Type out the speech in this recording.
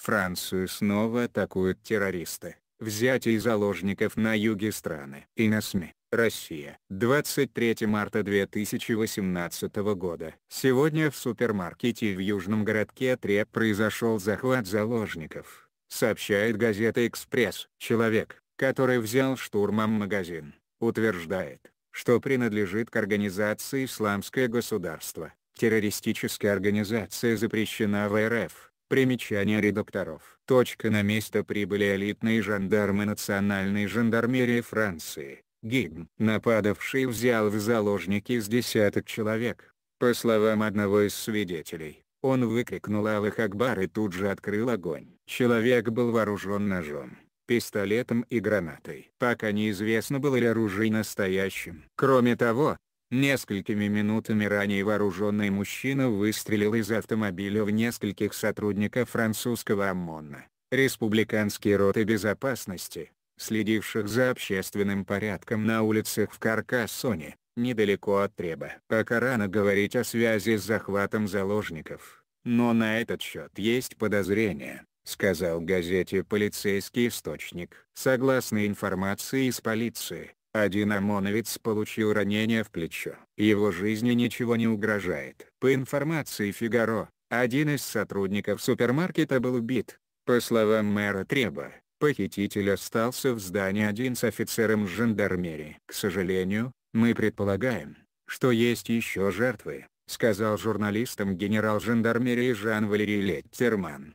Францию снова атакуют террористы, взятие заложников на юге страны. И на СМИ. Россия. 23 марта 2018 года. Сегодня в супермаркете в южном городке Треп произошел захват заложников, сообщает газета «Экспресс». Человек, который взял штурмом магазин, утверждает, что принадлежит к организации «Исламское государство». Террористическая организация запрещена в РФ. Примечание редакторов. Точка на место прибыли элитные жандармы национальной жандармерии Франции, Гигн, Нападавший взял в заложники из десяток человек. По словам одного из свидетелей, он выкрикнул «Аллах Акбар» и тут же открыл огонь. Человек был вооружен ножом, пистолетом и гранатой. Пока неизвестно было ли оружие настоящим. Кроме того, Несколькими минутами ранее вооруженный мужчина выстрелил из автомобиля в нескольких сотрудников французского ОМОНа, республиканские роты безопасности, следивших за общественным порядком на улицах в Каркассоне, недалеко от Треба. Пока рано говорить о связи с захватом заложников, но на этот счет есть подозрения сказал газете полицейский источник. Согласно информации из полиции, один ОМОНовец получил ранение в плечо. Его жизни ничего не угрожает. По информации Фигаро, один из сотрудников супермаркета был убит. По словам мэра Треба, похититель остался в здании один с офицером жандармерии. «К сожалению, мы предполагаем, что есть еще жертвы», сказал журналистам генерал жандармерии Жан-Валерий Леттерман.